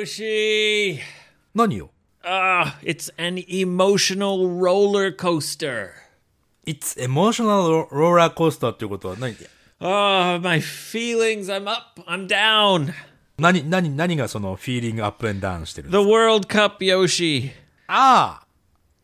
Yoshi! 何を Ah, it's an emotional roller coaster. It's emotional roller coaster っていうことは何 Ah, my feelings, I'm up, I'm down. feeling up and down してる? The World Cup, Yoshi. ああ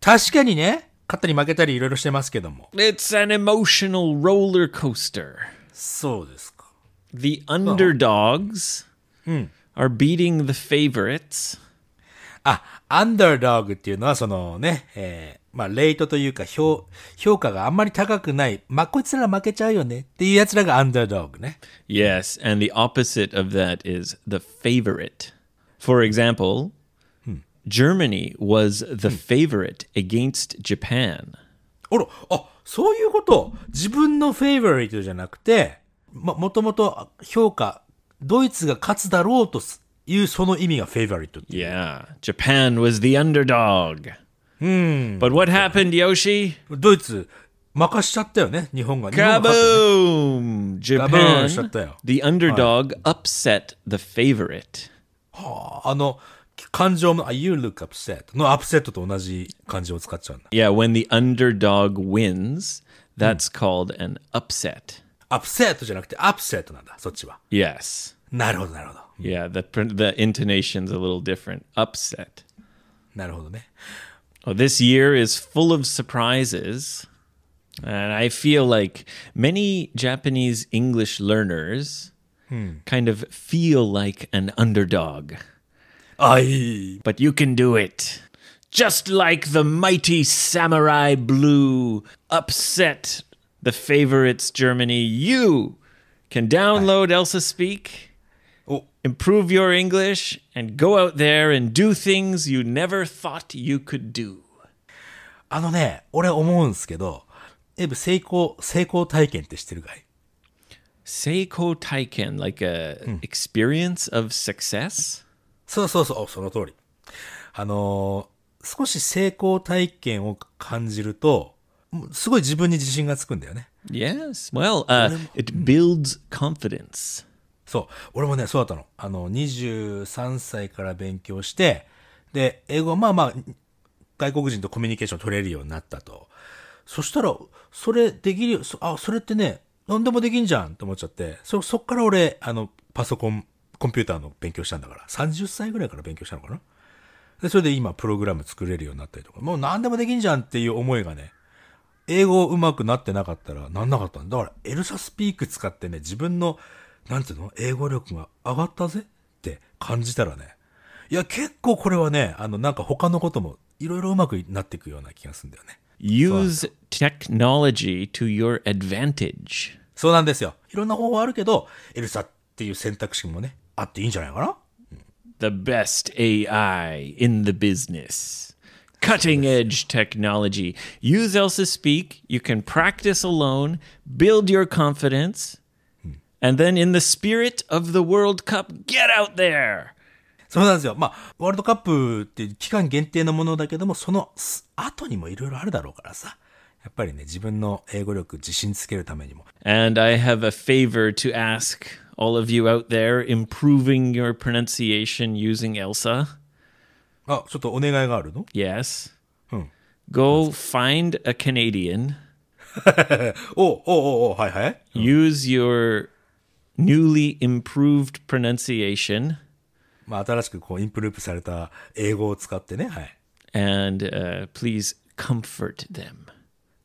確かにね、勝ったり負けたりいろいろしてますけども。It's ah, an emotional roller coaster. そうですか。The underdogs Hmm. are beating the favorites. あ、underdog っていうのはそのね、えー、まあ、レートというか評、評価があんまり高くない。まあ、こいつら負けちゃうよねっていう奴らが underdog ね。Yes, and the opposite of that is the favorite. For example, Germany was the favorite against Japan. あら、あ、そういうこと。自分の favorite じゃなくて、ま、もともと評価、ドイツが勝つだろうというその意味がフェイバリット。Yeah, Japan was the underdog. Hmm. But what happened, Yoshi? ドイツ、任しちゃったよね、日本が。Kaboom! Japan, the underdog upset the favorite. はあ、あの、感情も、You look upset when the underdog wins, that's hmm. called an upset upset じゃなくて upset なんだ、そっちは。Yes. なるほど、なるほど。Yeah, the, the intonation's a little different. Upset. なるほどね。Well, this year is full of surprises. And I feel like many Japanese English learners hmm. kind of feel like an underdog. Aye. But you can do it. Just like the mighty samurai blue upset The Favorites Germany. You can download Elsa Speak, improve your English, and go out there and do things you never thought you could do. あのね、俺思うんすけど、エブ成功、成功体験って知ってるかい成功体験 like a、experience of success? そうそうそう、その通り。あのー、少し成功体験を感じると、すごい自分に自信がつくんだよね。Yes, well,、uh, it builds confidence. そう、俺もね、そうだったの。あの、23歳から勉強して、で、英語はまあまあ、外国人とコミュニケーション取れるようになったと。そしたら、それできるよ、あ、それってね、何でもできんじゃんと思っちゃって、そ、そっから俺、あの、パソコン、コンピューターの勉強したんだから、30歳ぐらいから勉強したのかなで、それで今、プログラム作れるようになったりとか、もう何でもできんじゃんっていう思いがね、英語上手くなってなかったらなんなかったんだ。だから、エルサスピーク使ってね、自分の、なんていうの英語力が上がったぜって感じたらね。いや、結構これはね、あの、なんか他のこともいろいろ上手くなっていくような気がするんだよね。Use technology to your advantage. そうなんですよ。いろんな方法あるけど、エルサっていう選択肢もね、あっていいんじゃないかな ?The best AI in the business. cutting edge technology. Use Elsa Speak. You can practice alone, build your confidence, and then in the spirit of the World Cup, get out there! そうなんですよ。まあ、ワールドカップって期間限定のものだけども、その後にもいろいろあるだろうからさ。やっぱりね、自分の英語力自信つけるためにも。And I have a favor to ask all of you out there improving your pronunciation using Elsa. あ、ちょっとお願いがあるの Yes. うん。Go hmm. find a Canadian. おおおおはいはい。Use your newly improved pronunciation. まあ新しくこうインプループされた英語を使ってね。はい。And、uh, please comfort them.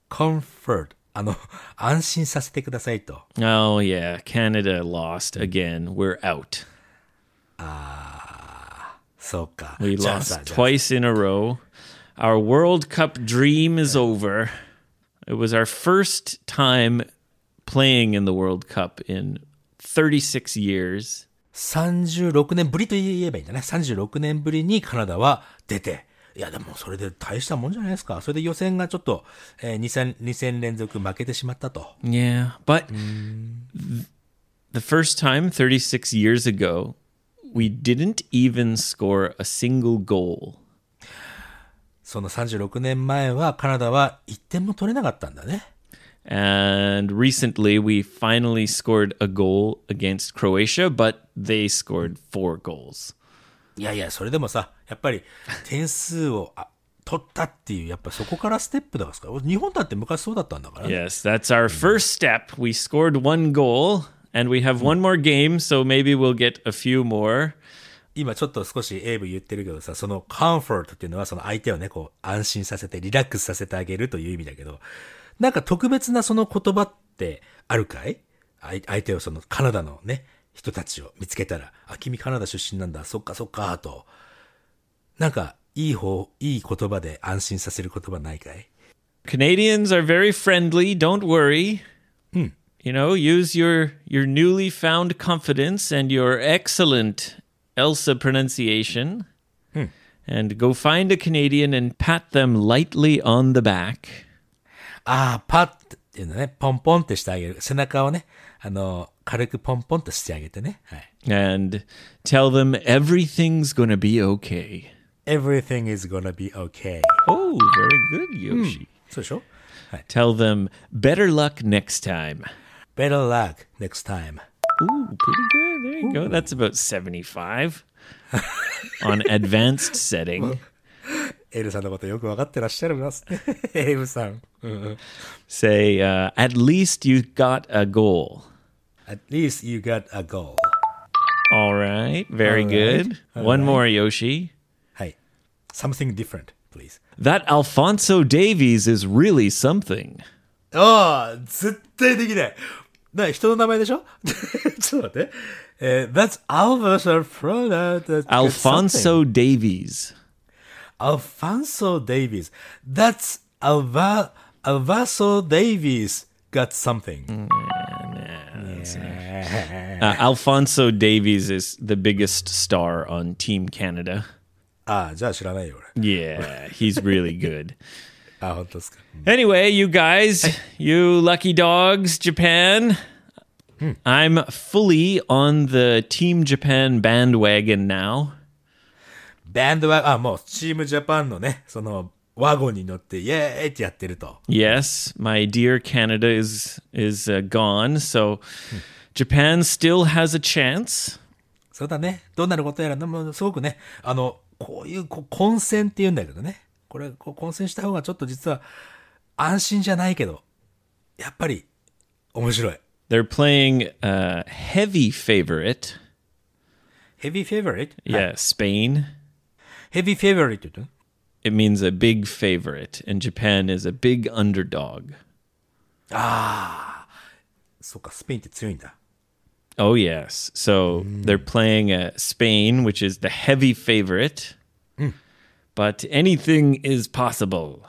Comfort. あの、安心させてくださいと。Oh yeah, Canada lost again. We're out. ああ。Ah. そうか。We じゃあ lost さじゃあ twice in a row. Our World Cup dream is over. It was our first time playing in the World Cup in 36 years. 36年ぶりと言えばいいんだね。36年ぶりにカナダは出て。いや、でもそれで大したもんじゃないですか。それで予選がちょっと、えー、2戦、2戦連続負けてしまったと。Yeah, but th- the first time 36 years ago, we didn't even score a single goal. その36年前はカナダは1点も取れなかったんだね。And recently we finally scored a goal against Croatia, but they scored four goals. いやいや、それでもさ、やっぱり点数をあ取ったっていう、やっぱそこからステップだから、日本だって昔そうだったんだから、ね。Yes, that's our first step. We scored one goal. And we have one more game, so maybe we'll get a few more. 今ちょっと少しエイブ言ってるけどさ、その comfort っていうのはその相手をね、こう安心させてリラックスさせてあげるという意味だけど、なんか特別なその言葉ってあるかい相手をそのカナダのね、人たちを見つけたら、あ、君カナダ出身なんだ、そっかそっか、と。なんかいい方、いい言葉で安心させる言葉ないかい Canadians are very friendly, don't worry. うん。you know, use your your newly found confidence and your excellent Elsa pronunciation, hmm. and go find a Canadian and pat them lightly on the back. Ah, and tell them everything's gonna be okay. Everything is gonna be okay. Oh, very good, hmm. Yoshi. Tell them better luck next time. Better luck next time. Ooh, pretty good. There you Ooh. go. That's about 75 on advanced setting. Say, uh, at least you got a goal. At least you got a goal. All right. Very good. One right. more, Yoshi. Hi. Something different, please. That Alfonso Davies is really something. ああ、絶対できない。Oh, な、人の名前でしょ ちょっと待って。えー、that's Prada. Alfonso Davies. Alfonso Davies. That's Alva, Alvaso Davies got something. Mm, yeah, uh, Alfonso Davies is the biggest star on Team Canada. Ah, じゃあ知らないよ、俺。Yeah, he's really good. あ、本当ですか。Anyway, you guys, you lucky dogs, Japan. I'm fully on the Team Japan bandwagon now. バンドは、あ、もう、チームジャパンのね、その、ワゴンに乗って、イエーイってやってると。Yes, my dear Canada is, is、uh, gone, so Japan still has a chance. そうだね。どうなることやら、もすごくね、あの、こういうこ混戦っていうんだけどね。これ、混戦した方がちょっと実は安心じゃないけど、やっぱり面白い。They're playing a heavy favorite. Heavy favorite? Yeah, Spain. Heavy favorite. It means a big favorite, and Japan is a big underdog. ああ、そうか、スペインって強いんだ。Oh, yes. So they're playing uh, Spain, which is the heavy favorite. but anything is possible.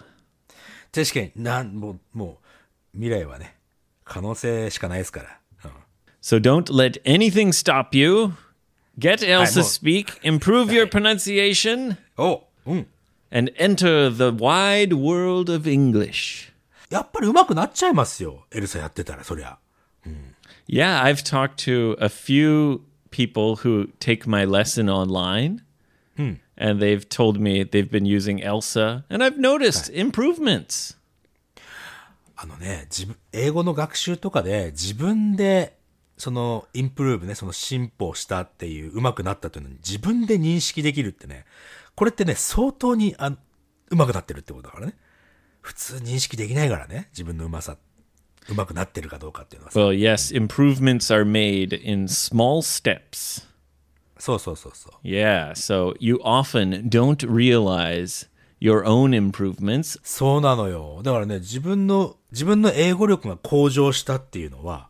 確かに、なん、もう、もう、未来はね、可能性しかないですから。うん、so don't let anything stop you. Get Elsa speak, improve your pronunciation. Oh, mm. and enter the wide world of English. Yeah, i I've talked to a few people who take my lesson online. Hmm. and they've told me they've been using Elsa, and I've noticed improvements. あのね、自分、英語の学習とかで自分でそのインプルーブね、その進歩したっていう、うまくなったというのに自分で認識できるってね、これってね、相当にあうまくなってるってことだからね。普通認識できないからね、自分のうまさ、うまくなってるかどうかっていうのはさ。Well, yes, improvements are made in small steps. そうそうそうそう。Yeah, so you often don't realize your own improvements. そうなのよ。だからね、自分の、自分の英語力が向上したっていうのは、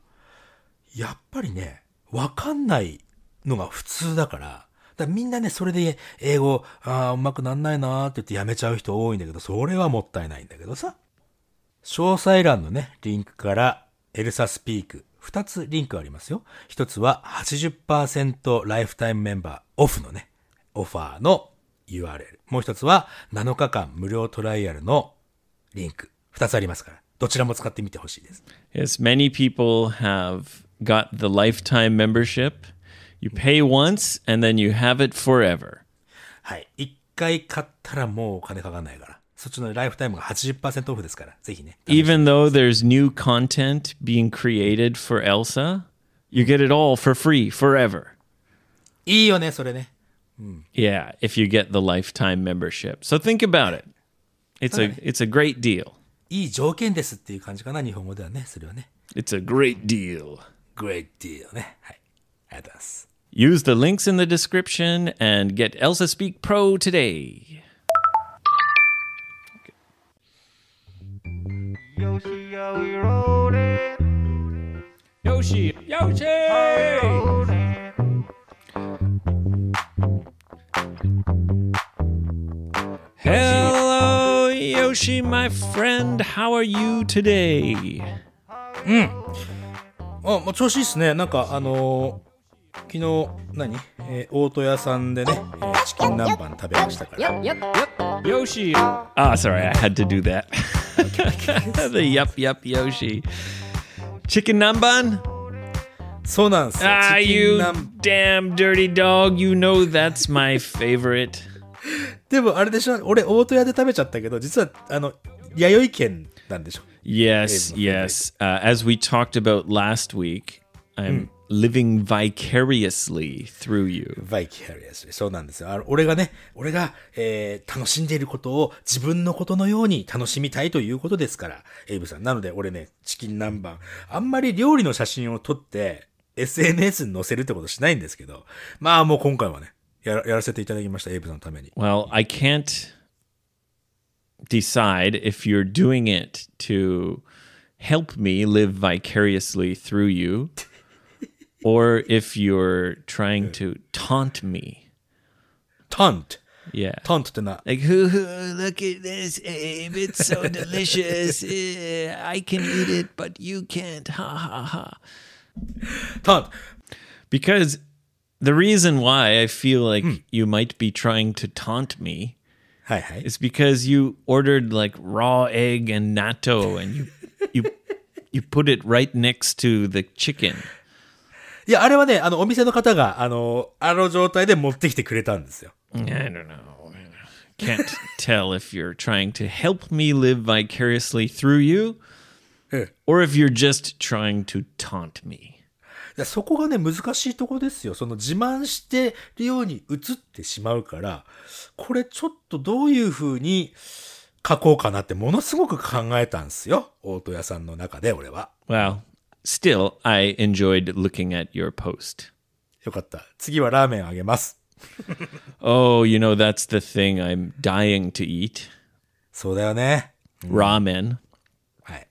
やっぱりね、わかんないのが普通だから、だみんなね、それで英語、ああ、うまくなんないなーって言ってやめちゃう人多いんだけど、それはもったいないんだけどさ。詳細欄のね、リンクから、エルサスピーク2つリンクありますよ。1つは80%ライフタイムメンバーオフのね、オファーの URL。もう1つは7日間無料トライアルのリンク。2つありますから、どちらも使ってみてほしいです。Yes, many people have got the lifetime membership. You pay once and then you have it forever. はい。一回買ったらもうお金かかんないから。そっちのライフタイムが80%オフですから、ぜひね。Even though there's new content being created for Elsa, you get it all for free forever. いいよね、それね。うん、yeah, if you get the lifetime membership. So think about it. It's a, it's a great deal. いい条件ですっていう感じかな、日本語ではね、それはね。It's a great deal. Great deal ね。はい。ありがとうございます。Use the links in the description and get Elsa Speak Pro today. よしよい h れよしよしヘ Yoshi, my friend, how are you today? うん。あ、まあ、調子いいっすね。なんか、あのー昨日何、えー、大戸屋さんでね、えー、チキン南蛮食べましたから。Yoshi! Ah, sorry, I had to do that. the yup yup Yoshi. Chicken namban? Ah, you damn dirty dog. You know that's my favorite. でもあれでしょ俺大戸屋で食べちゃったけど実はあの弥生県なんでしょ Yes, yes.、Uh, as we talked about last week, i am hmm. living vicariously through you. Vicariously. そうなんですよ。俺がね、俺が、えー、楽しんでいることを自分のことのように楽しみたいということですから、エイブさん。なので俺ね、チキン南蛮。あんまり料理の写真を撮って、SNS に載せるってことしないんですけど、まあもう今回はね、やらやらせていただきました、エイブさんのために。Well, I can't decide if you're doing it to help me live vicariously through you. or if you're trying to taunt me. Taunt. Yeah. Taunt to not like hoo hoo, look at this, Abe. It's so delicious. Eh, I can eat it, but you can't. Ha ha ha. Taunt. Because the reason why I feel like hmm. you might be trying to taunt me is because you ordered like raw egg and natto and you you you put it right next to the chicken. いや、あれはね、あの、お店の方が、あの、あの状態で持ってきてくれたんですよ。I don't know. Can't tell if you're trying to help me live vicariously through you or if you're just trying to taunt me. そこがね、難しいとこですよ。その自慢してるように映ってしまうから、これちょっとどういうふうに書こうかなってものすごく考えたんですよ。大戸屋さんの中で俺は。Well, still, I enjoyed looking at your post. Oh, you know, that's the thing I'm dying to eat. そうだよね。Ramen. Mm. はい。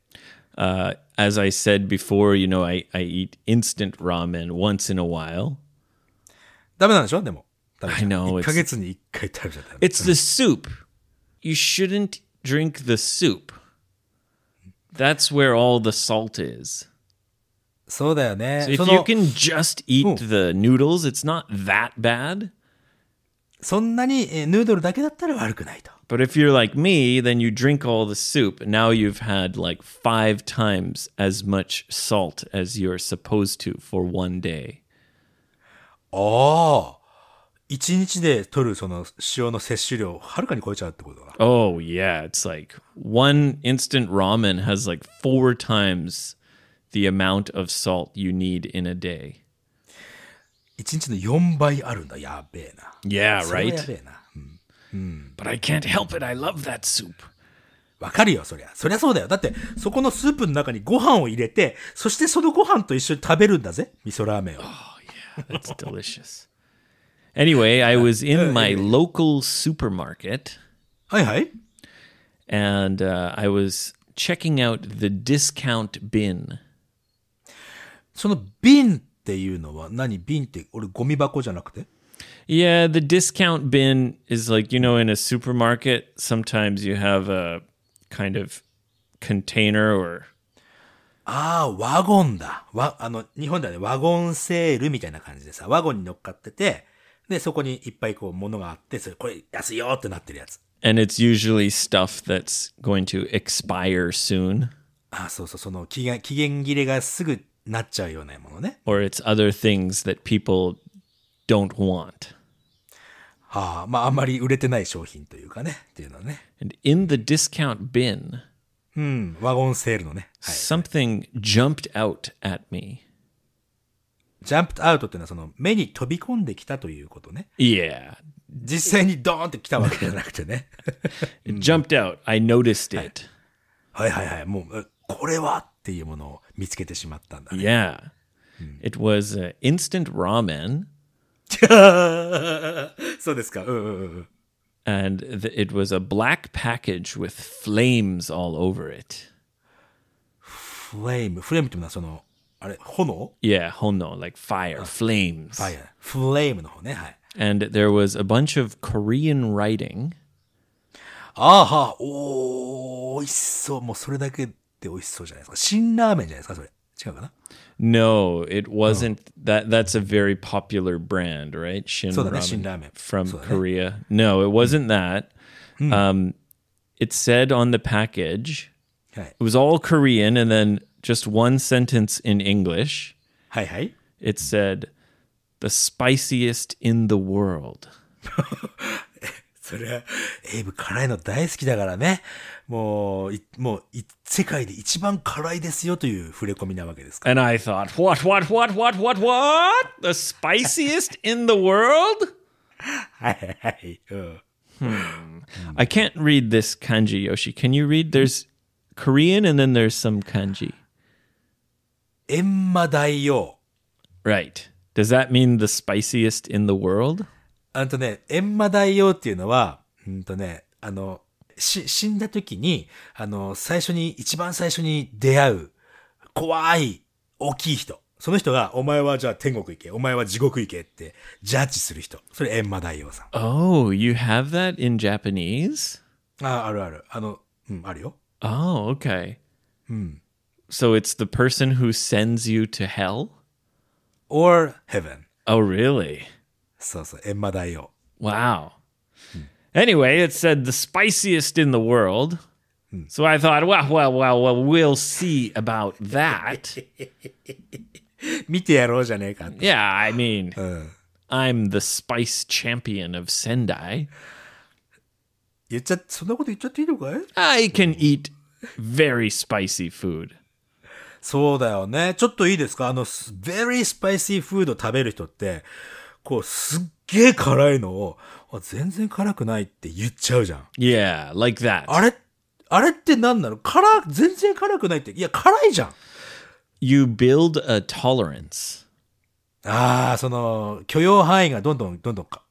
Uh, as I said before, you know, I, I eat instant ramen once in a while. I know. 1ヶ月に It's the soup. You shouldn't drink the soup. That's where all the salt is. そうだよね。So、if you can just eat the noodles, it's not that bad. そんなに、えー、ヌードルだけだったら悪くないと。But if you're like me, then you drink all the soup. Now you've had like five times as much salt as you're supposed to for one day. Oh yeah. It's like one instant ramen has like four times the amount of salt you need in a day. 1日の4倍あるんだ。やべえな。Yeah, right? Hmm. Hmm. But I can't help it. I love that soup. わかるよ、そりゃ。そりゃそうだよ。だって、そこのスープの中にご飯を入れて、そしてそのご飯と一緒に食べるんだぜ。味噌ラーメンを。Oh, yeah, that's delicious. Anyway, I was in my local supermarket はいはい。and uh, I was checking out the discount bin. その瓶っていうのは何瓶って俺ゴミ箱じゃなくて Yeah, the discount bin is like, you know, in a supermarket, sometimes you have a kind of container or. Ah, wagon da. Wagon s a ンセールみたいな感じでさ、ワゴンに乗っかってて、で、そこにいっぱいこう、物があって、それ、これ安いよってなってるやつ。And it's usually stuff that's going to expire soon. ああ、そうそう、その期限、期限切れがすぐなっちゃうようなものね。or it's other things that people don't want. はあ、まああんまり売れてない商品というかね、っていうのね。And in the discount bin, うん、ワゴンセールのね。はい、something jumped out at me. ジャンプアウトっていうのはその目に飛び込んできたということね。Yeah. 実際にドーンって来たわけじゃなくてね。jumped out. I noticed it. はい、はいはいはいもう、これはっていうものを見つけてしまったんだね。Yeah. Hmm. It was uh, instant ramen. そうですか。うんうんうん。and th- it was a black package with flames all over it. Flame, flame ってのはそのあれ炎 Yeah, 炎 like fire, ah, flames. Fire, flame の方ね、はい。And there was a bunch of Korean writing. ああ、おお、美味しそう。もうそれだけって美味しそうじゃないですか。辛ラーメンじゃないですか、それ。違うかな No, it wasn't that that's a very popular brand, right? Shin ramen from Korea. No, it wasn't that. Um, it said on the package, it was all Korean and then just one sentence in English. It said, the spiciest in the world. そりゃ、エイブ辛いの大好きだからね。もう、もう、世界で一番辛いですよという触れ込みなわけですから。And I thought, what, what, what, what, what, what? The spiciest in the world? はいはい。うん I can't read this kanji, Yoshi. Can you read? There's Korean and then there's some kanji. Emmadaiyo. Right. Does that mean the spiciest in the world? あのとね、閻魔大王っていうのは、うんとね、あの、し、死んだ時に、あの、最初に、一番最初に出会う、怖い、大きい人。その人が、お前はじゃあ天国行け、お前は地獄行けって、ジャッジする人。それ、閻魔大王さん。Oh, you have that in Japanese? あ、あるある。あの、うん、あるよ。Oh, okay. うん。So it's the person who sends you to hell? Or heaven. Oh, really? そうそう、閻魔大王。Wow. Anyway, it said the spiciest in the world. Hmm. So I thought, well, well, well, well, we'll see about that. Yeah, I mean, uh. i am the spice champion of Sendai. I can eat very spicy food. そうだよね。ちょっといいですかあの、す very spicy food を食べる人って、こう、すっげえ辛いのを、全然辛くないって言っちゃうじゃん。Yeah, like that. あれ、あれって何なの辛、全然辛くないって、いや、辛いじゃん。You build a tolerance. ああ、その、許容範囲がどんどんどんどんか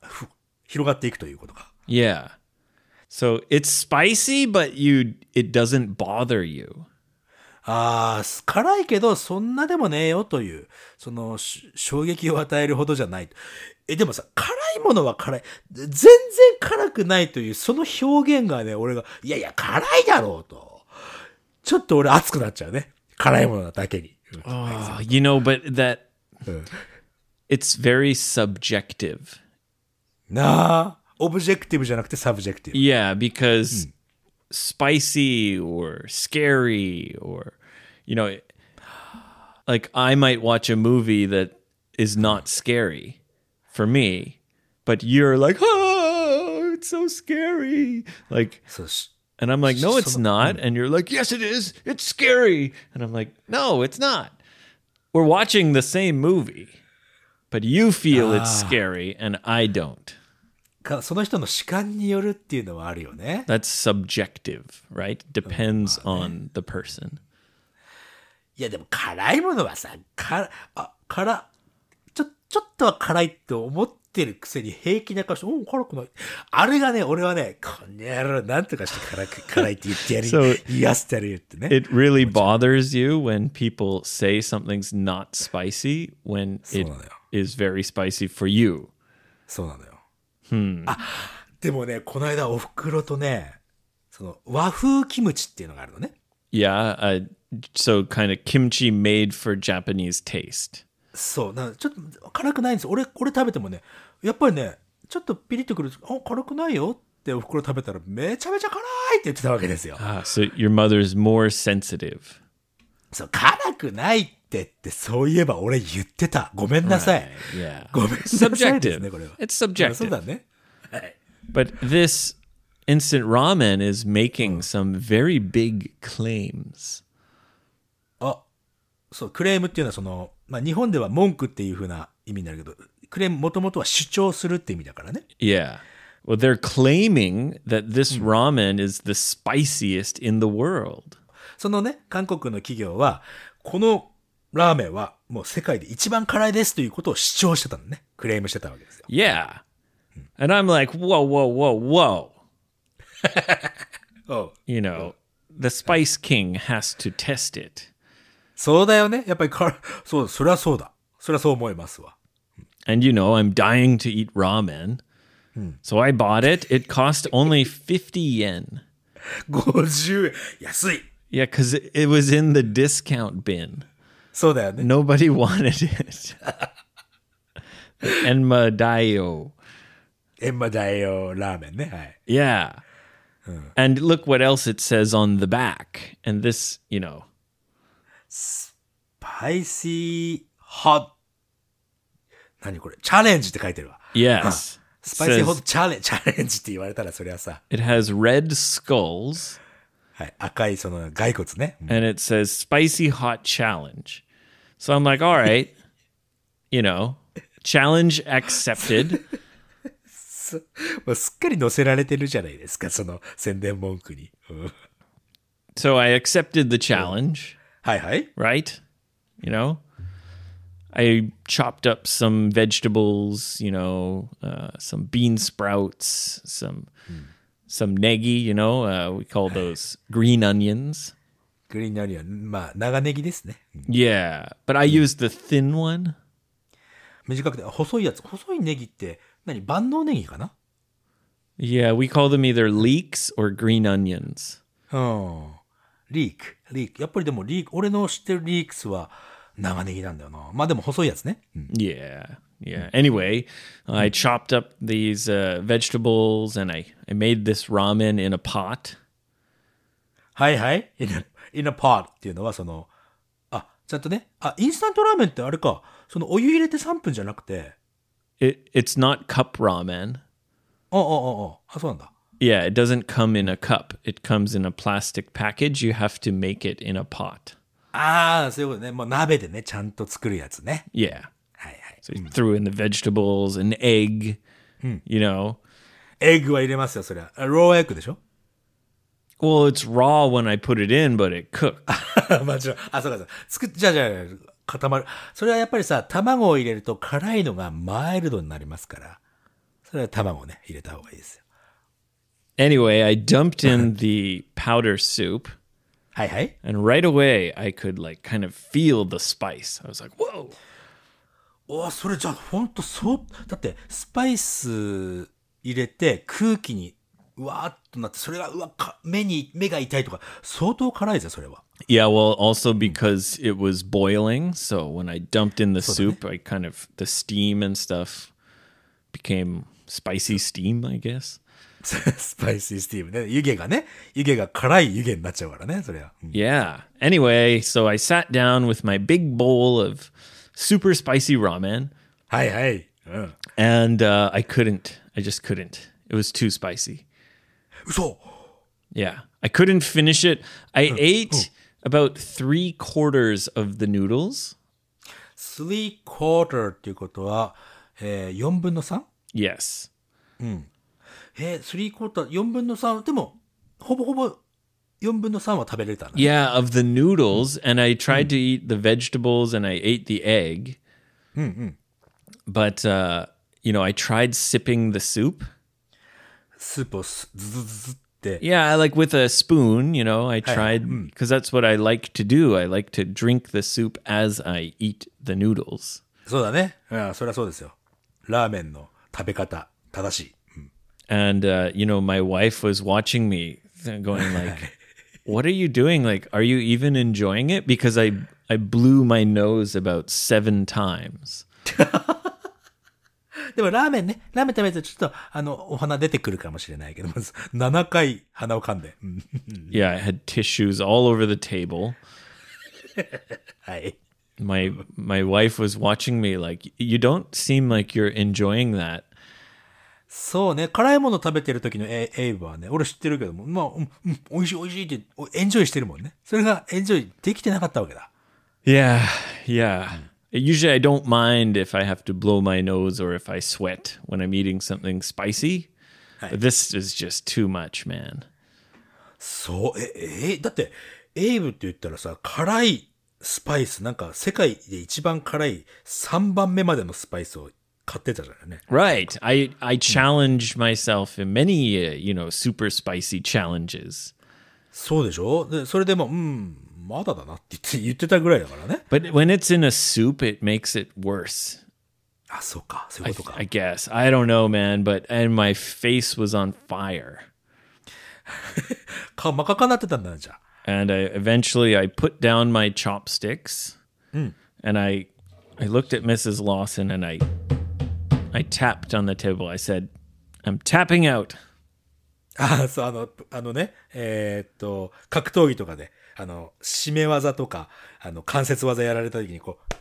広がっていくということか。Yeah. So it's spicy, but you, it doesn't bother you. ああ、辛いけど、そんなでもねえよという、その、衝撃を与えるほどじゃない。え、でもさ、辛いものは辛い。全然辛くないという、その表現がね、俺が、いやいや、辛いだろうと。ちょっと俺熱くなっちゃうね。辛いものだけに。Oh, you know, but that, it's very subjective. なあ、オブジェクティブじゃなくてサブジェクティブ。Yeah, because、うん spicy or scary or you know like I might watch a movie that is not scary for me, but you're like, "Oh, it's so scary." Like and I'm like, "No, it's not." Mm. And you're like, "Yes, it is. It's scary." And I'm like, "No, it's not." We're watching the same movie, but you feel it's ah. scary and I don't. かその人の主観によるっていうのはあるよね。That's subjective, right? Depends on the person. いやでも辛いものはさ、からあ辛ちょちょっとは辛いって思ってるくせに平気な顔して、おお、辛くない。あれがね、俺はね、この野郎、なんとかして辛く辛いって言ってやる。そう、癒いやせてるよってね。It really bothers you when people say something's not spicy when it is very spicy for you. そうなのよ。うん、あ、でもね、この間お袋とね、その和風キムチっていうのがあるのね。Yeah,、uh, so kind of kimchi made for Japanese taste. そう、なちょっと辛くないんです俺、これ食べてもね、やっぱりね、ちょっとピリッとくる、あ、辛くないよってお袋食べたらめちゃめちゃ辛いって言ってたわけですよ。Ah, so your mother's more sensitive. そう、辛くないってって、そういえば俺言ってた。ごめんなさい。Right. Yeah. ごめんなさいね、これは。It's subjective. そうだね。But this instant ramen is making some very big claims. あ、そう、クレームっていうのはその、まあ日本では文句っていうふうな意味になるけど、クレームもともとは主張するって意味だからね。Yeah. Well, they're claiming that this ramen is the spiciest in the world. そのね、韓国の企業は、このラーメンはもう世界で一番辛いですということを主張してたのね。クレームしてたわけですよ。Yeah. And I'm like, whoa, whoa, whoa, whoa. oh. You know, the Spice King has to test it. そうだよね。やっぱりそう、そりゃそうだ。そりゃそう思いますわ。And you know, I'm dying to eat ramen. So I bought it. It cost only 50 yen. 50円。安い。Yeah, because it was in the discount bin. So that nobody wanted it. Enma Daio. Enma Daio ramen. Yeah. And look what else it says on the back. And this, you know. Spicy hot. Challenge? Challenge? It has red skulls. And it says spicy hot challenge. So I'm like, all right, you know, challenge accepted. もうすっかり載せられてるじゃないですか、その宣伝文句に。so I accepted the challenge. はいはい。Right? You know? I chopped up some vegetables, you know, uh, some bean sprouts, some. Mm. some negi, you know, uh, we call those green onions. Green onion. まあ、長ネギですね。Yeah, but I use the thin one. 短くて、細いやつ。細いネギって、何万能ネギかな Yeah, we call them either leeks or green onions. うん。リーク、リーク。やっぱりでもリーク、俺の知ってるリークスは長ネギなんだよな。まあでも細いやつね。yeah. yeah. Anyway, I chopped up these uh, vegetables and I, I made this ramen in a pot. Hi hi in a, in a pot っていうのはその、あ、ちゃんとね。あ、インスタントラーメンってあれか。そのお湯入れて3分じゃなくて。It, it's not cup ramen. Oh oh oh oh. Yeah, it doesn't come in a cup. It comes in a plastic package. You have to make it in a pot. Ah, so yeah. それ threw in the vegetables and egg, you know. エッグは入れますよ、そりゃ。ローエッグでしょ Well, it's raw when I put it in, but it cooked. まあ、ちろん。あ、そうかそうか。作っちゃうじゃない。固まる。それはやっぱりさ、卵を入れると辛いのがマイルドになりますから、それは卵をね、入れた方がいいですよ。Anyway, I おおそれじゃあほんとそうだってスパイス入れて空気にうわーっとなってそれがうわか目に目が痛いとか相当辛いぜそれは。Yeah, well, also because it was boiling, so when I dumped in the soup, I kind of the steam and stuff became spicy steam, I guess. spicy steam. ね、湯気がね、湯気が辛い湯気になっちゃうからね、それは。Yeah. Anyway, so I sat down with my big bowl of super spicy ramen. Hey, hey. And uh, I couldn't. I just couldn't. It was too spicy. So, yeah, I couldn't finish it. I uh, ate oh. about three quarters of the noodles. Three quarter っていうことは、えー、4分の 3? Yes. うん。えー、3 hmm. quarter、4分の3。でも、ほぼほぼ yeah, of the noodles, and I tried mm. to eat the vegetables and I ate the egg. Mm, mm. But, uh, you know, I tried sipping the soup. スープをすずずずずって Yeah, like with a spoon, you know, I tried, because that's what I like to do. I like to drink the soup as I eat the noodles. そうだねうんそれはそうですよラーメンの食べ方正しい And, uh, you know, my wife was watching me going like, what are you doing? Like, are you even enjoying it? Because I I blew my nose about seven times. でもラーメンね、ラーメン食べてちょっと、あの、お花出てくるかもしれないけど、7回鼻を噛んで。yeah, I had tissues all over the table. はい。My, my wife was watching me like, you don't seem like you're enjoying that. そうね、辛いもの食べてる時のエイブはね、俺知ってるけども、まあ、うん、美味しい美味しいってエンジョイしてるもんね。それがエンジョイできてなかったわけだ。Yeah, yeah. Usually I don't mind if I have to blow my nose or if I sweat when I'm eating something spicy. But this is just too much, man. そう、え、え、だって、エイブって言ったらさ、辛いスパイス、なんか世界で一番辛い3番目までのスパイスを Right. I, I challenge myself in many, uh, you know, super spicy challenges. But when it's in a soup, it makes it worse. あ、そうか。そういうことか。I, I guess. I don't know, man. But, and my face was on fire. And I eventually I put down my chopsticks hmm. and I I looked at Mrs. Lawson and I I tapped on the table. I said, I'm tapping out. あそう、あの、あのね、えー、っと、格闘技とかで、あの、締め技とか、あの、関節技やられた時にこう、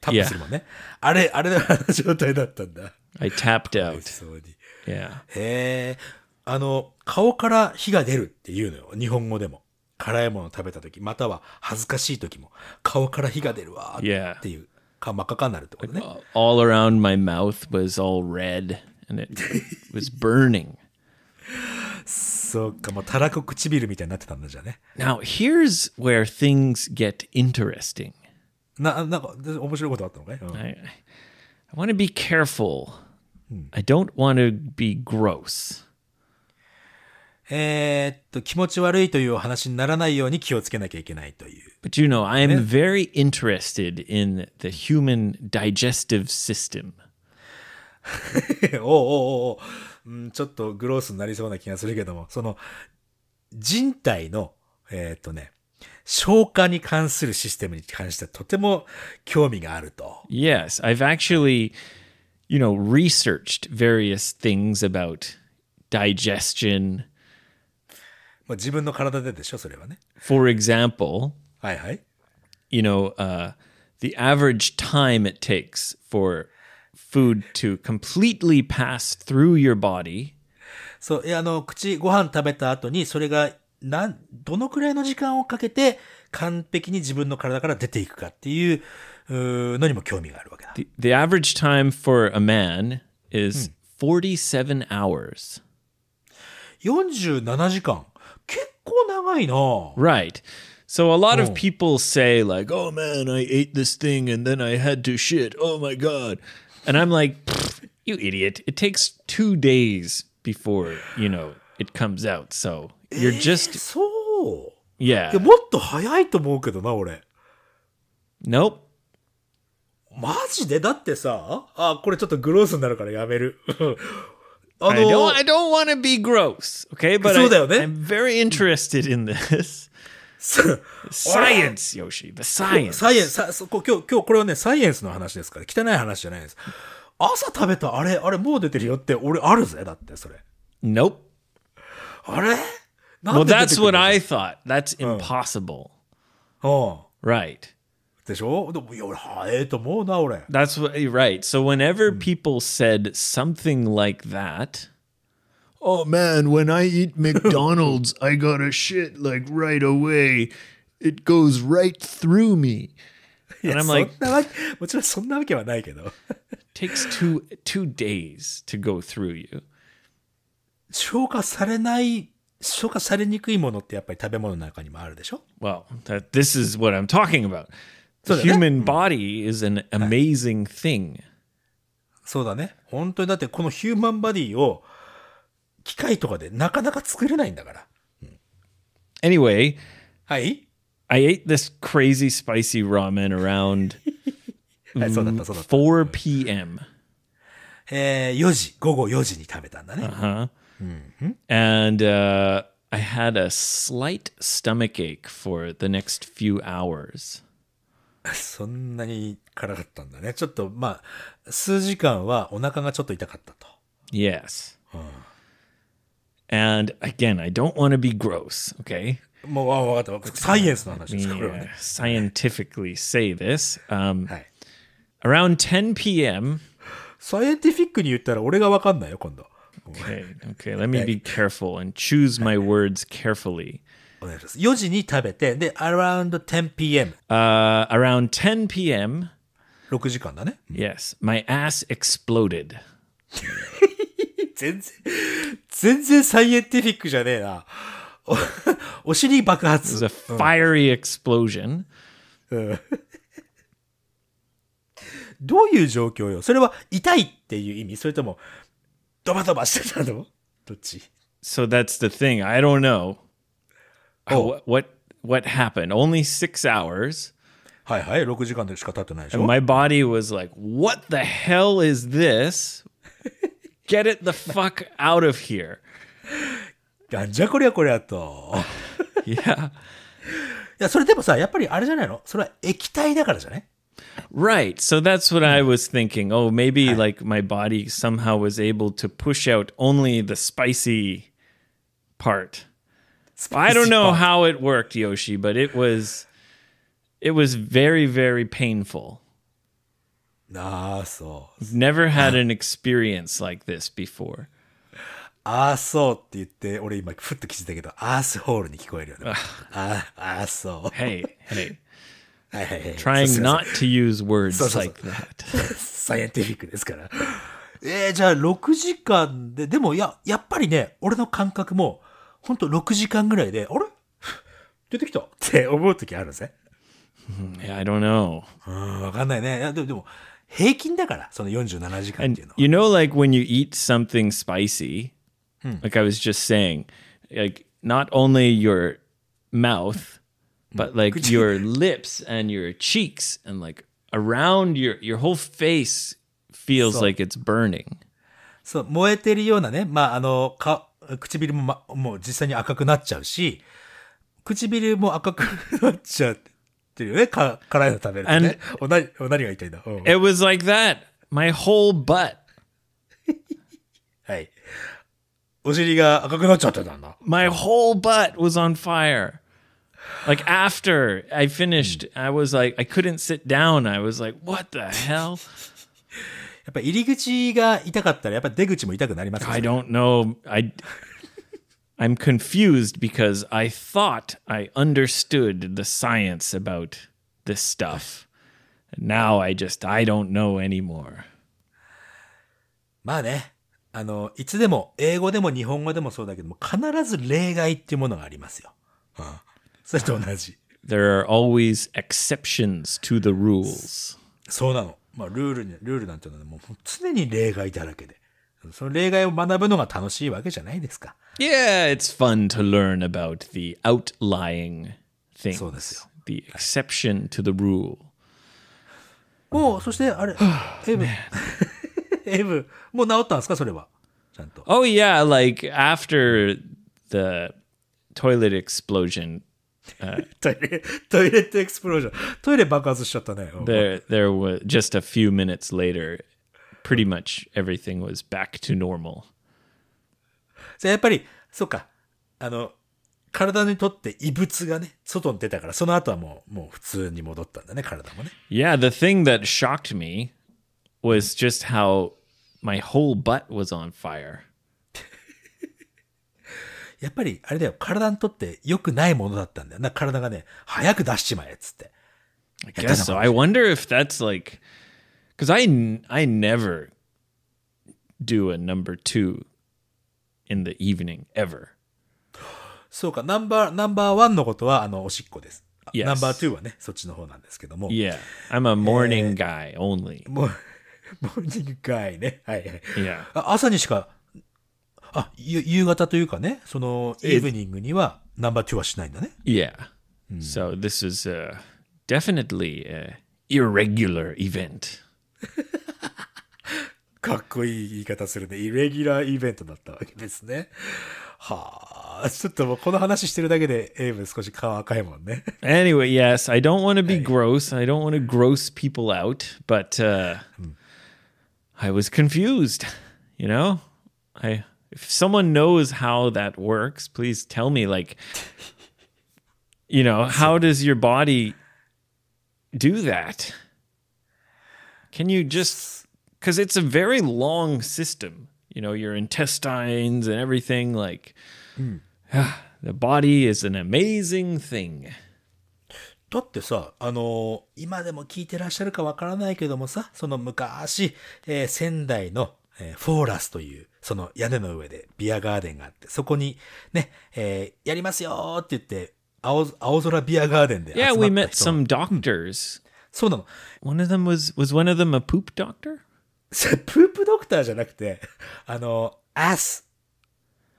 タップするもんね。あれ、あれの状態だったんだ。I tapped out. そうに。Yeah. へえ、あの、顔から火が出るっていうのよ。日本語でも。辛いもの食べた時、または恥ずかしい時も、顔から火が出るわっていう。顔真っ赤になるってことね。all around my mouth was all red and it was burning. そうか、もうたらこ唇みたいになってたんだじゃね。Now, here's where things get interesting. な、なんか、面白いことあったのかい、うん、I, I want to be careful. Hmm. I don't want to be gross. えー、っと、気持ち悪いというお話にならないように気をつけなきゃいけないという。But you know, I am very interested in the human digestive system. おうおうおう、うん、ちょっとグロースになりそうな気がするけども、その、人体の、えー、っとね、消化に関するシステムに関してはとても興味があると。Yes, I've actually, you know, researched various things about digestion. まあ、自分の体ででしょ、それはね。For example, はいはい。you know, uh, the average time it takes for food to completely pass through your body. そう、いやあの、口、ご飯食べた後に、それが、なん、どのくらいの時間をかけて、完璧に自分の体から出ていくかっていううのにも興味があるわけだ。The, the average time for a man is 47 hours. 47時間。Right. So a lot of oh. people say like, "Oh man, I ate this thing and then I had to shit. Oh my god." And I'm like, "You idiot. It takes 2 days before, you know, it comes out." So, you're eh, just so. Yeah. もっと早いと思うけどな、俺。Nope. マジでだってさ、あ、これちょっとグロースになるからやめる。あの I don't, I don't want to be gross, okay? But そうだよね。I, I'm very interested in this. science, Yoshi, the science. サイエンス、さ今日、今日これはね、サイエンスの話ですから、汚い話じゃないです。朝食べたあれ、あれもう出てるよって、俺あるぜ、だってそれ。Nope. あれ Well, that's what I thought. That's impossible. Oh. Right. でしょいや俺早いと思うな俺 That's right. So whenever hmm. people said something like that, oh man, when I eat McDonald's, I got to shit like right away. It goes right through me. And I'm like- なわけもちろんそんなわけはないけど takes two two days to go through you. Well, that this is what I'm talking about human body is an amazing thing. そうだね。本当にだってこのヒューマンバディを機械とかでなかなか作れないんだから。Anyway, はい。I ate this crazy spicy ramen around four p.m. えー、4時、午後4時に食べたんだね。Huh? And uh, I had a slight stomach ache for the next few hours. そんなに辛かったんだね。ちょっと、まあ、数時間はお腹がちょっと痛かったと。Yes. And again, I don't want to be gross, okay? もう、わかった。サイエンスの話ですから、ね。Scientifically say this.、Um, はい、around 10 p.m. サイエンティフィックに言ったら俺がわかんないよ、今度。Okay, okay, let me be careful and choose my words carefully. お願いします。4時に食べて、で、around 10pm。Uh, around 10pm. 6時間だね。Yes. My ass exploded. 全然、全然サイエンティフィックじゃねえな。おお尻爆発。It was a fiery explosion.、うん、どういう状況よそれは痛いっていう意味それともドバドバしてたのどっち ?So that's the thing. I don't know. oh. Uh, what, what what happened? Only six hours. And my body was like, what the hell is this? Get it the fuck out of here. なんじゃこりゃこりゃと。yeah. いや、それでもさ、やっぱりあれじゃないのそれは液体だからじゃない Right. So that's what I was thinking. Oh, maybe like my body somehow was able to push out only the spicy part. I don't know how it worked, Yoshi, but it was it was very very painful. Ah, so. Never had an experience like this before. あーそうって言って、俺今ふっと気づいたけど、アースホールに聞こえるよね。ああーそう。Hey, ah, hey. Trying not to use words like that. サイエンティフィックですから。えー、じゃあ6時間で、でもいや、やっぱりね、俺の感覚も、本当六6時間ぐらいで、あれ出てきたって思う時あるぜ。Yeah, I don't know. うん、わかんないね。いやでも、でも平均だから、その47時間っていうのは。And、you know, like when you eat something spicy, like I was just saying, like not only your mouth, but like your lips and your cheeks and like around your, your whole face feels like it's burning. そう、燃えてるようなね、まあ、あの、か、唇も、ま、もう実際に赤くなっちゃうし、唇も赤くなっちゃってるよね。か辛いの食べるとね。おなお何が言いたいんだ、?It was like that! My whole butt! はい。お尻が赤くなっちゃってたんだ。My whole butt was on fire! Like after I finished, I was like, I couldn't sit down. I was like, what the hell? っぱ入り口が痛かったら、やっぱ出口も痛くなりますよね。I don't know. I, I'm confused because I thought I understood the science about this stuff. Now I just, I don't know anymore. まあね。あの、いつでも、英語でも日本語でもそうだけども、必ず例外っていうものがありますよ。うん。それと同じ。There are always exceptions to the rules. そうなの。まあ、ルールに、ルールなんていうのはもう常に例外だらけで。その例外を学ぶのが楽しいわけじゃないですか。Yeah, it's fun to learn about the outlying things. そうですよ。The exception to the rule. おそしてあれ、エブ。エブ、もう治ったんですかそれは。ちゃんと。Oh yeah, like after the toilet explosion, Uh, toilet, toilet e x p トイレ爆発しちゃったね。There, there was just a few minutes later, pretty much everything was back to normal. やっぱり、そうか、あの、体にとって異物がね、外に出たから、その後はもう、もう普通に戻ったんだね、体もね。Yeah, the thing that shocked me was just how my whole butt was on fire. やっぱりあれだよ、体にとって良くないものだったんだよ。な体がね、早く出しちまえっつって。I guess so. I wonder if that's like, because I, I never do a number two in the evening ever. そうか、ナンバー、ナンバーワンのことは、あの、おしっこです。Yes. ナンバー2はね、そっちの方なんですけども。Yeah, I'm a morning guy only. ね。はいはい。朝にしかあ、夕方というかね、その、イブニングにはナンバー2はしないんだね。Yeah. So this is a, definitely a irregular event. かっこいい言い方するね。イレギュラーイベントだったわけですね。はあ、ちょっともうこの話してるだけでエイブ少し顔赤いもんね。Anyway, yes, I don't want to be gross. I don't want to gross people out, but、uh, I was confused, you know? I if someone knows how that works, please tell me like you know, how does your body do that? Can you just cuz it's a very long system, you know, your intestines and everything like mm. ah, the body is an amazing thing. だってさ、あのー、今でも聞いてらっしゃるかわからないけどもさ、その昔、えー、仙台の、えー、フォーラスという、その屋根の上でビアガーデンがあって、そこにね、えー、やりますよって言って、青青空ビアガーデンで集まった人 Yeah, we met some doctors. そうなの。One of them was, was one of them a poop doctor? プープドクターじゃなくて、あの、アス。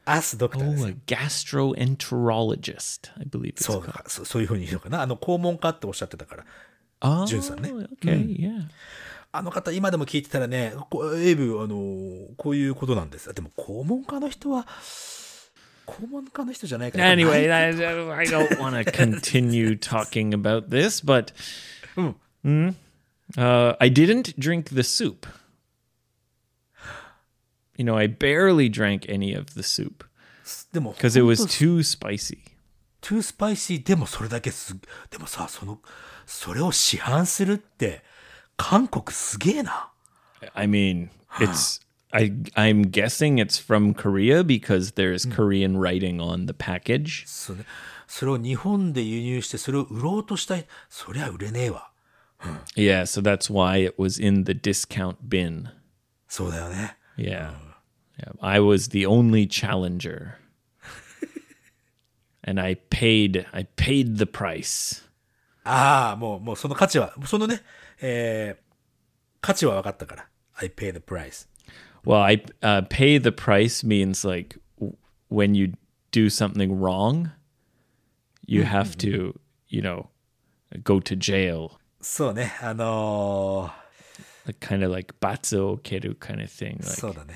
アスドクターです。Oh, a gastroenterologist, I believe そうかそう。そういうふうに言うのかな。あの、肛門科っておっしゃってたから。ああ、ジュンさんね。Okay, yeah.、あの方、今でも聞いてたらね、エイブ、あのこういうことなんです。でも、肛門科の人は、肛門科の人じゃないから。Anyway, I, I don't want to continue talking about this, but、mm. uh, I didn't drink the soup. You know, I barely drank any of the soup. Because it was too spicy. Too spicy でもそれだけすでもさそのそれを市販するって韓国すげえな。I mean, it's I I'm guessing it's from Korea because there's hmm. Korean writing on the package. そうねそれを日本で輸入してそれを売ろうとしたい。そりゃ売れねえわ。Yeah, so that's why it was in the discount bin. そうだよね。Yeah. Hmm. yeah. I was the only challenger. and I paid I paid the price. ああ、もう、もうその価値は、そのね、えー、価値は分かったから。I pay the price. Well, I uh, pay the price means like when you do something wrong, you mm-hmm. have to, you know, go to jail. そうね、あのー、like, kind of like 罰を受ける kind of thing. Like, そうだね。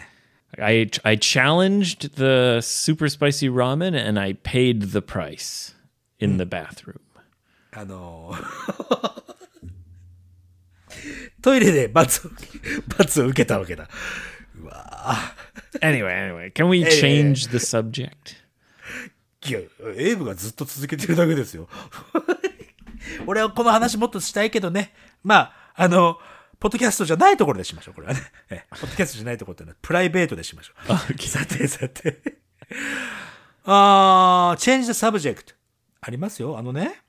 I I challenged the super spicy ramen and I paid the price in mm. the bathroom. あのートイレで罰を罰を受けたわけだ。うわ Anyway, anyway, can we change the subject? いや、エイブがずっと続けてるだけですよ。俺はこの話もっとしたいけどね。まあ、あの、ポッドキャストじゃないところでしましょう、これはね。ポッドキャストじゃないところってのはプライベートでしましょう。Okay. さてさて。あー、change the subject。ありますよ、あのね。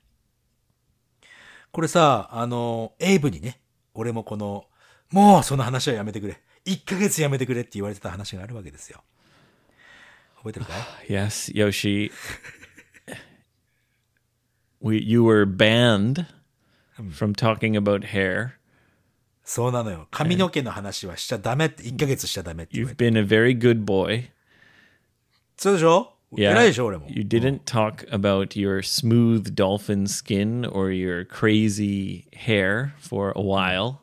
これさ、あの、エイブにね、俺もこの、もうその話はやめてくれ。1ヶ月やめてくれって言われてた話があるわけですよ。覚えてるか ?Yes, Yoshi. We, you were banned from talking about hair. そうなのよ。髪の毛の話はしちゃダメって、1ヶ月しちゃダメって言 You've been a very good boy. そうでしょ言ってないてしょ yeah You 俺も。You didn't talk about your smooth dolphin skin or your crazy hair for a while.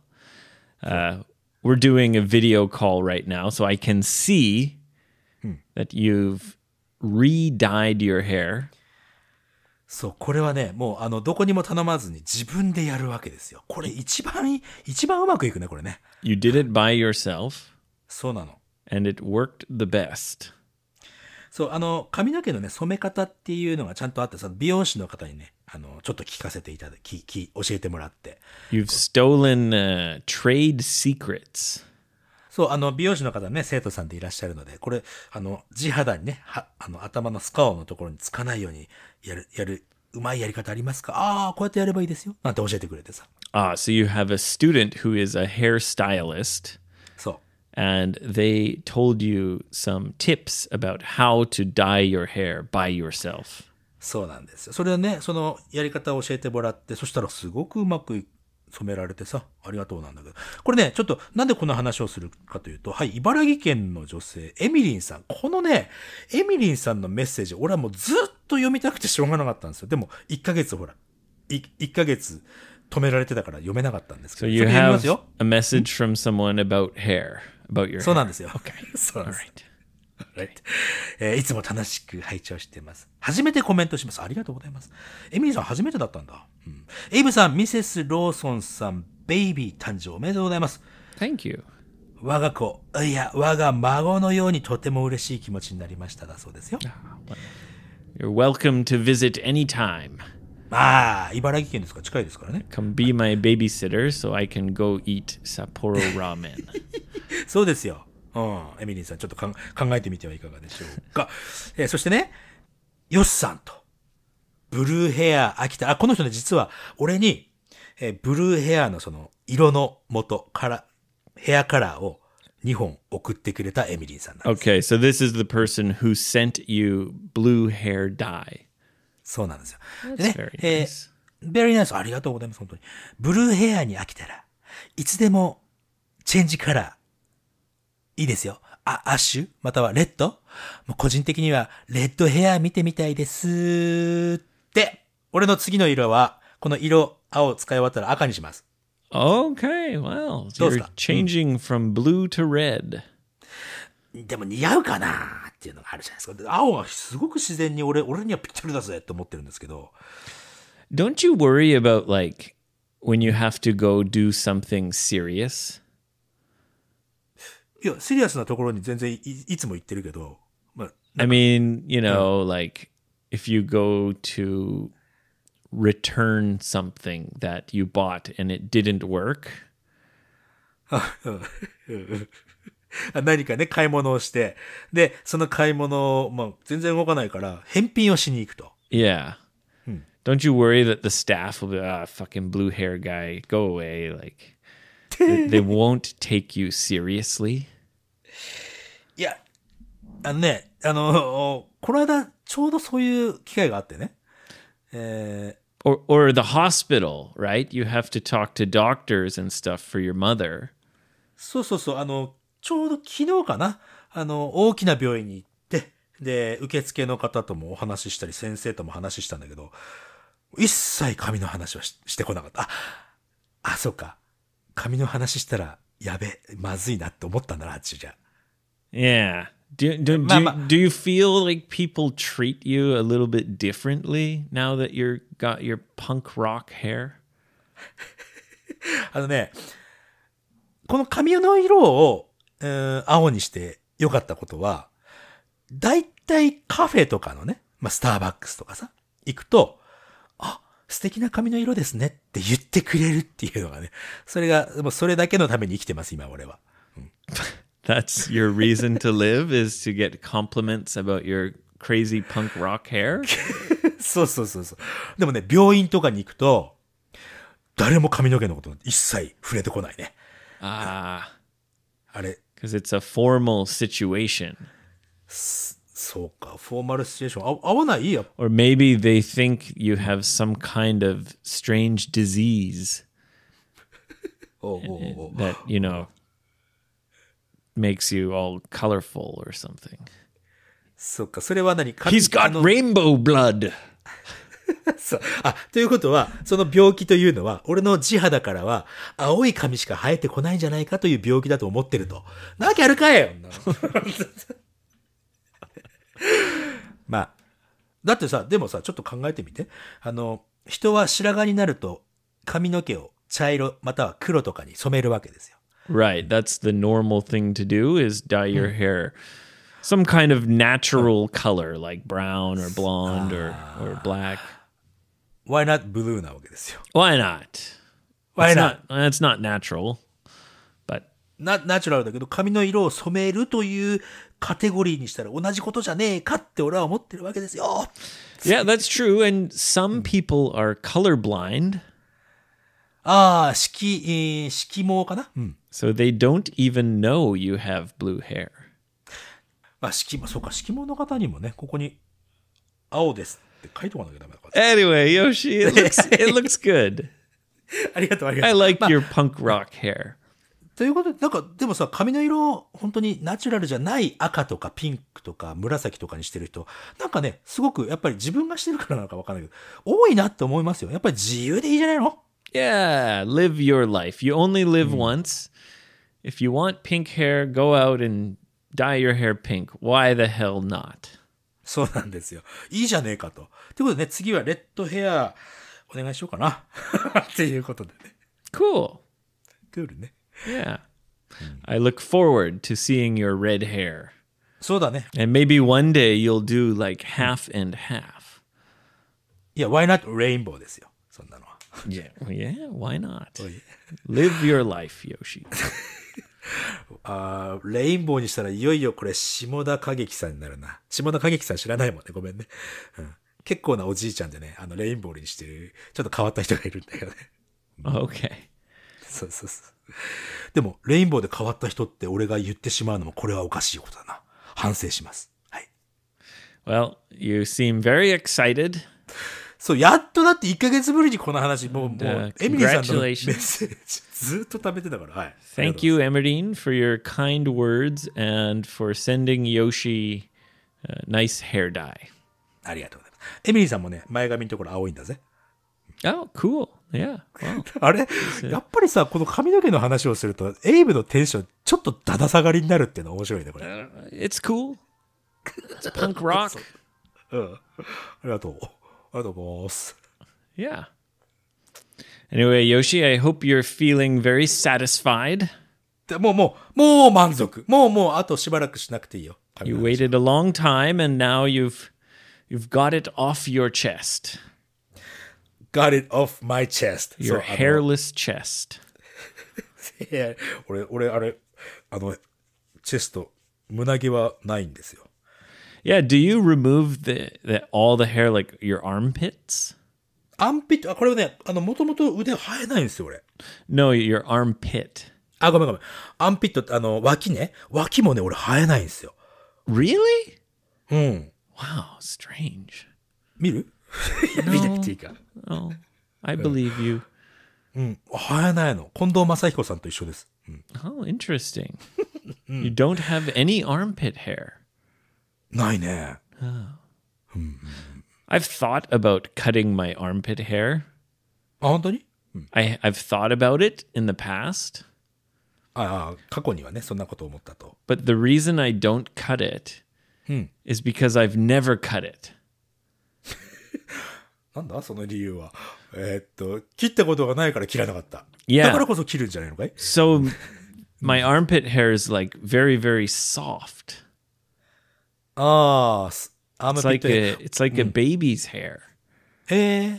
Uh, we're doing a video call right now, so I can see hmm. that you've re-dyed your hair. そう、これはね、もう、あの、どこにも頼まずに自分でやるわけですよ。これ一番、一番うまくいくね、これね。You did it by yourself. そうなの。And it worked the best. そう、あの、髪の毛のね、染め方っていうのがちゃんとあって、その美容師の方にね、あの、ちょっと聞かせていただき、き教えてもらって。You've stolen、uh, trade secrets. そう、あの、美容師の方ね、生徒さんでいらっしゃるので、これ、あの、地肌にね、は、あの、頭のスカオのところにつかないようにやる、やる、うまいやり方ありますかああ、こうやってやればいいですよ。なんて教えてくれてさ。Ah, so you have a student who is a hairstylist. and they told you some tips about how to dye your hair by yourself. そうなんですよ。それはね、そのやり方を教えてもらって、そしたらすごくうまく染められてさ、ありがとうなんだけど。これね、ちょっとなんでこの話をするかというと、はい、茨城県の女性、エミリンさん。このね、エミリンさんのメッセージ、俺はもうずっと読みたくてしょうがなかったんですよ。でも、1ヶ月ほら、い1ヶ月止められてたから読めなかったんですけど。So you have a message from someone about hair. about your そうなんですよ。Okay. そうです。Right. えー、いつも楽しく拝聴しています。初めてコメントします。ありがとうございます。エミリーさん、初めてだったんだ。うん、エイブさん、ミセス・ローソンさん、ベイビー誕生おめでとうございます。Thank you. 我が子、いや、我が孫のようにとても嬉しい気持ちになりましただそうですよ。You're welcome to visit anytime. まあ、茨城県ですか近いですからね。Come be my babysitter so I can go eat Sapporo ramen. そうですよ。うん。エミリンさん、ちょっと考えてみてはいかがでしょうか。えー、そしてね、ヨシさんと、ブルーヘア秋田。あ、この人ね、実は俺に、えー、ブルーヘアのその色の元から、ヘアカラーを2本送ってくれたエミリンさんなんです。Okay, so this is the person who sent you blue hair dye. そうなんですよ。でね、very nice. えー very nice. ありがとうございます、本当に。ブルーヘアに飽きたら、いつでもチェンジカラー、いいですよ。あ、アッシュまたはレッドもう個人的には、レッドヘア見てみたいですって。俺の次の色は、この色、青使い終わったら赤にします。Okay, well, you're changing from blue to red. でも似合うかなっていうのがあるじゃないですか。で青はすごく自然に俺俺にはぴったりだぜと思ってるんですけど。Don't you worry about like when you have to go do something serious? いや、シリアスなところに全然いいつも行ってるけど。まあ、I mean, you know,、うん、like if you go to return something that you bought and it didn't work. 何かね、買い物をして、で、その買い物を、まあ、全然動かないから、返品をしに行くと。Yeah. Don't you worry that the staff will be, ah, fucking blue hair guy, go away. Like, they, they won't take you seriously. いや、あのね、あの、この間、ちょうどそういう機会があってね。えー Or, or the hospital, right? You have to talk to doctors and stuff for your mother. そうそうそう。あの、ちょうど昨日かな、あの、大きな病院に行って、で、受付の方ともお話ししたり、先生とも話したんだけど、一切髪の話はしてこなかった。あ、あ、そうか。髪の話したら、やべ、まずいなって思ったんだな、あっちじゃ。Yeah. Do, do, do, do, do you feel like people treat you a little bit differently now that y o u v e got your punk rock hair? あのね、この髪の色をうん、青にして良かったことは、大体カフェとかのね、まあ、スターバックスとかさ、行くと、あ、素敵な髪の色ですねって言ってくれるっていうのがね、それが、もうそれだけのために生きてます、今俺は。うん、That's your reason to live is to get compliments about your crazy punk rock hair? そうそうそうそう。でもね、病院とかに行くと、誰も髪の毛のこと一切触れてこないね。ああ。あれ、Because it's a formal situation. Or maybe they think you have some kind of strange disease. Oh, oh, oh, oh, That, you know, makes you all colorful or something. そうか、それは何 He's got rainbow blood! そう。あ、ということは、その病気というのは、俺の地肌からは、青い髪しか生えてこないんじゃないかという病気だと思ってると。なわけあるかい まあ。だってさ、でもさ、ちょっと考えてみて。あの、人は白髪になると、髪の毛を茶色、または黒とかに染めるわけですよ。Right. That's the normal thing to do is dye your hair. Some kind of natural color, like brown or blonde or, or black. why not blue なわけですよ。Why not? Why not? That's not natural. But な、t u r a l だけど、髪の色を染めるというカテゴリーにしたら同じことじゃねえかって俺は思ってるわけですよ。Yeah, that's true. And some people are colorblind. ああ、色、えー、色盲かな、うん、So they don't even know you have blue hair. まあ、色盲、そうか、色盲の方にもね、ここに青ですって書いておかなきゃダメだ。Anyway, Yoshi, it looks, it looks good. ありがとう、ありがと I like your punk rock hair. ということで、なんか、でもさ、髪の色、本当にナチュラルじゃない赤とかピンクとか紫とかにしてる人、なんかね、すごく、やっぱり自分がしてるからなのかわかんないけど、多いなって思いますよ。やっぱり自由でいいじゃないの Yeah, live your life. You only live once. If you want pink hair, go out and dye your hair pink. Why the hell not? そうなんですよ。いいじゃねえかと。ということでね、次はレッドヘアお願いしようかな。っていうことでね。Cool. Cool ね。Yeah. I look forward to seeing your red hair. そうだね。And maybe one day you'll do like half and half. いや、why not rainbow ですよ。そんなのは。yeah, yeah, why not? Live your life, Yoshi. あレインボーにしたらいよいよこれ下田景樹さんになるな。下田景樹さん知らないもんね。ごめんね。うん結構なおじいちゃんでね、あの、レインボーにしてる、ちょっと変わった人がいるんだよね。あ、OK。そうそうそう。でも、レインボーで変わった人って俺が言ってしまうのもこれはおかしいことだな。反省します。はい。Well, you seem very excited. そう、やっとだって1ヶ月ぶりにこの話、もう、もう、エミリーさんのメッセージ ずっと食べてたから。はい。Thank you, Emeline, for your kind words and for sending Yoshi、u nice hair dye. ありがとうございます。エミリーさんもね、前髪のところ青いんだぜ。あ、oh, cool. Yeah. Wow. あれ、やっぱりさ、この髪の毛の話をすると、エイブのテンション、ちょっとだだ下がりになるっていうの面白いね、これ。Uh, it's cool. It's punk rock. うん。ありがとう。ありがとうございます。Yeah. Anyway, Yoshi, I hope you're feeling very satisfied. もうもう、もう満足。もうもう、あとしばらくしなくていいよ。You waited a long time and now you've You've got it off your chest. Got it off my chest. Your hairless chest. yeah, do you remove the, the all the hair like your armpits? アンピット、あ、これはね、あの、もともと腕生えないんですよ、俺。No, your armpit. あ、ごめんごめん。アンピットって、あの、脇ね。脇もね、俺生えないんですよ。Really? うん。Wow, strange. 見る見てみていいか。No, I believe you. Mm. Mm. Oh, interesting. Mm. you don't have any armpit hair. ないね。Oh. Hmm. I've thought about cutting my armpit hair. Ah, hmm. I, I've thought about it in the past. Ah, ah, but the reason I don't cut it hmm. is because I've never cut it. なんだその理由は。えー、っと、切ったことがないから切らなかった。Yeah. だからこそ切るんじゃないのかい So, my armpit hair is like very, very soft. ああ、armpit ah, it's like a, It's like a hmm. baby's hair. Eh,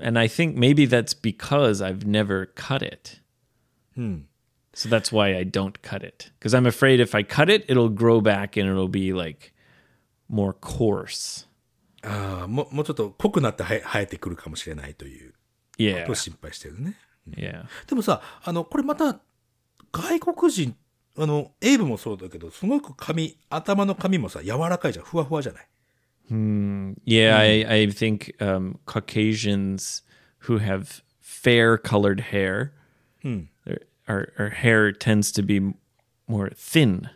and I think maybe that's because I've never cut it. Hmm. So that's why I don't cut it because I'm afraid if I cut it, it'll grow back and it'll be like more coarse. ああ、ももうちょっと濃くなっては生えてくるかもしれないということ心配してるね。Yeah. でもさ、あの、これまた外国人、あの、エイブもそうだけど、すごく髪、頭の髪もさ、柔らかいじゃん。ふわふわじゃない。Hmm. Yeah, I, I think um, Caucasians who have fair colored hair, Hmm. our, our hair tends to be more thin.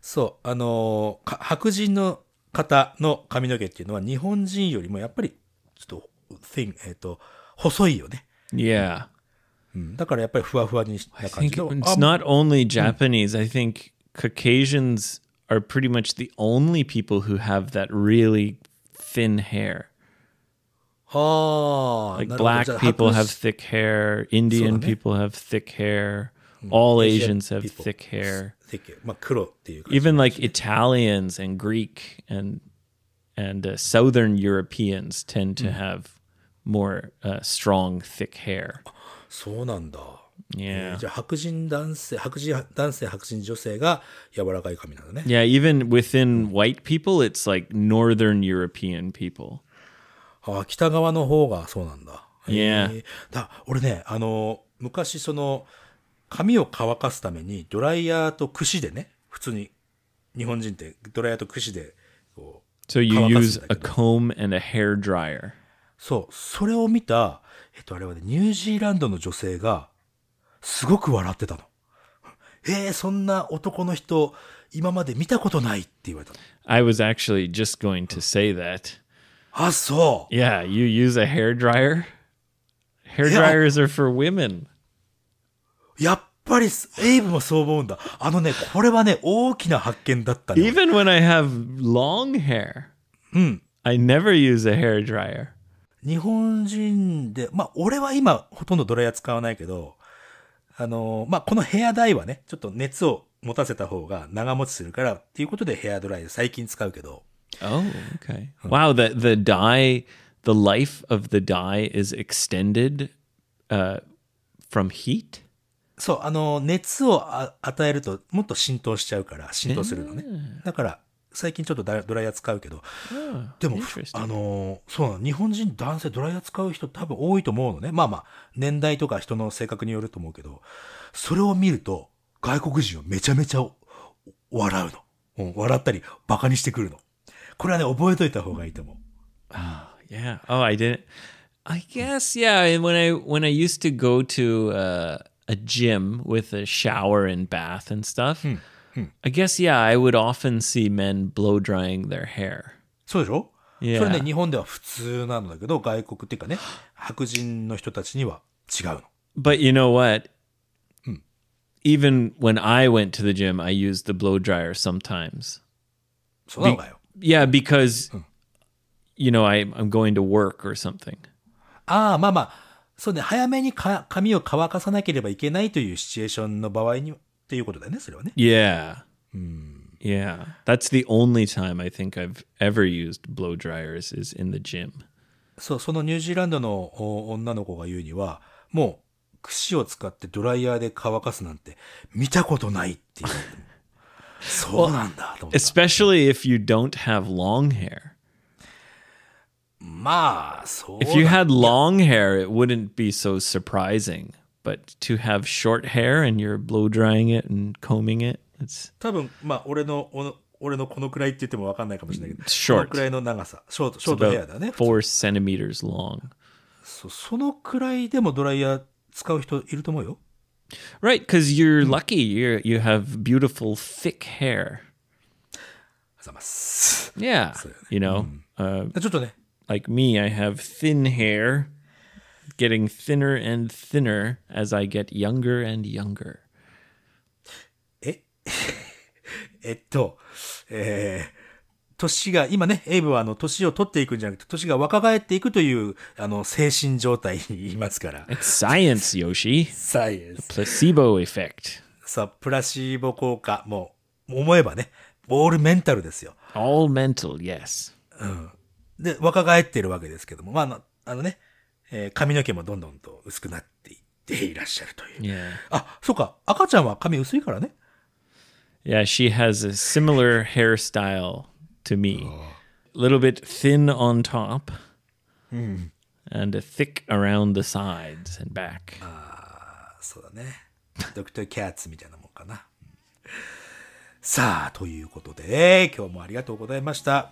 そう、あのー、白人の方の髪の毛っていうのは日本人よりもやっぱりちょっと thin、えっ、ー、と、細いよね。Yeah. だからやっぱりふわふわにした感じの。It's not only Japanese,、うん、I think Caucasians are pretty much the only people who have that really thin hair. Oh, like black people have thick hair, Indian hmm. people have thick hair, all Asians have thick hair. Even like Italians and Greek and and uh, Southern Europeans tend to hmm. have more uh, strong thick hair. そうなんだ。Yeah. Ah, じゃあ白人男性、白人男性、白人女性が柔らかい髪なんだね。Yeah, eh, even within white people, it's like Northern European people. ああ、北側の方がそうなんだ。Yeah. えー、だ俺ね、あの、昔その、髪を乾かすためにドライヤーと櫛でね、普通に日本人ってドライヤーと櫛でこう。So you use a comb and a hair dryer. そう、それを見た、えっとあれはね、ニュージーランドの女性がすごく笑ってたの。えー、そんな男の人今まで見たことないって言われたの。I was actually just going to say that. Ah, so. Yeah, you use a hair dryer. Hair dryers are for women. やっぱりエイブもそう思うんだ。あのね、これはね、大きな発見だったね。Even when I have long hair, I never use a hair dryer. 日本人で、まあ、俺は今、ほとんどドライヤー使わないけど、あの、まあ、このヘアダイはね、ちょっと熱を持たせた方が長持ちするからっていうことでヘアドライヤー最近使うけど、Oh, okay. Wow, the the d i e the life of the d i e is extended uh, from heat. そうあの熱をあ与えるともっと浸透しちゃうから浸透するのね。だから最近ちょっとドライヤー使うけど、でも、あの、そうなの、日本人男性ドライヤー使う人多分多いと思うのね。まあまあ、年代とか人の性格によると思うけど、それを見ると、外国人はめちゃめちゃ笑うの。笑ったり、馬鹿にしてくるの。これはね、覚えといた方がいいと思う。Oh, yeah. Oh, I didn't. I guess yeah. And when I when I used to go to uh, a gym with a shower and bath and stuff, hmm, hmm. I guess yeah, I would often see men blow drying their hair. そうでしょ Yeah. それね日本では普通なんだけど外国っていうかね白人の人たちには違うの。But you know what? Hmm. Even when I went to the gym, I used the blow dryer sometimes. そうなのかよ。yeah, because you know I I'm going to work or something. ああ、まあまあ、そうね、早めにか髪を乾かさなければいけないというシチュエーションの場合にっていうことだよね、それはね。Yeah. Ah, hmm. Yeah. That's the only time I think I've ever used blow dryers is in the gym. そう、そのニュージーランドの女の子が言うには、もう、櫛を使ってドライヤーで乾かすなんて見たことないっていう。Especially if you don't have long hair. まあ、そう。If you had long hair, it wouldn't be so surprising. But to have short hair and you're blow drying it and combing it, it's. 多分、まあ、俺の、俺のこのくらいって言っても分かんないかもしれないけど、short. このくらいの長さ、ショート、ショートヘアだね。4 centimeters long. そそのくらいでもドライヤー使う人いると思うよ。Right, because you're hmm. lucky. You you have beautiful thick hair. Yeah, you know, hmm. uh, like me, I have thin hair, getting thinner and thinner as I get younger and younger. Eh, eh, eh, 年が、今ね、エイブはあの、年を取っていくんじゃなくて、年が若返っていくという、あの、精神状態にいますから。It's science, Yoshi. Science. Placebo effect. さあ、プラシーボ効果、もう、思えばね、オールメンタルですよ。all mental, yes. うん。で、若返ってるわけですけども、まあ、あのあのね、えー、髪の毛もどんどんと薄くなっていっていらっしゃるという。Yeah. あ、そうか、赤ちゃんは髪薄いからね。Yeah, she has a similar hairstyle. to me. A little bit thin on top mm. and thick around the sides and back. ああ、そうだね。ドクターキャッツみたいなもんかな。さあ、ということで、今日もありがとうございました。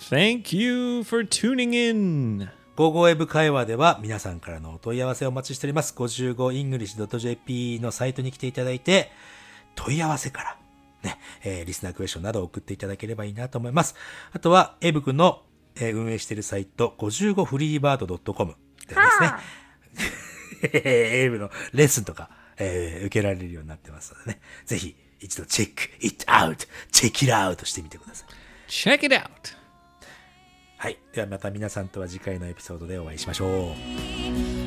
Thank you for tuning in! ゴーゴーウブ会話では皆さんからのお問い合わせをお待ちしております。55english.jp のサイトに来ていただいて、問い合わせからね、えー、リスナークエスチョンなどを送っていただければいいなと思います。あとは、エイブ君の、えー、運営しているサイト、55freebird.com でですね、エイブのレッスンとか、えー、受けられるようになってますのでね、ぜひ一度チェック、it out, check i ト o u してみてください。はい。ではまた皆さんとは次回のエピソードでお会いしましょう。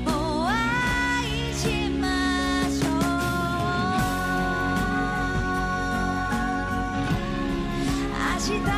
cidade.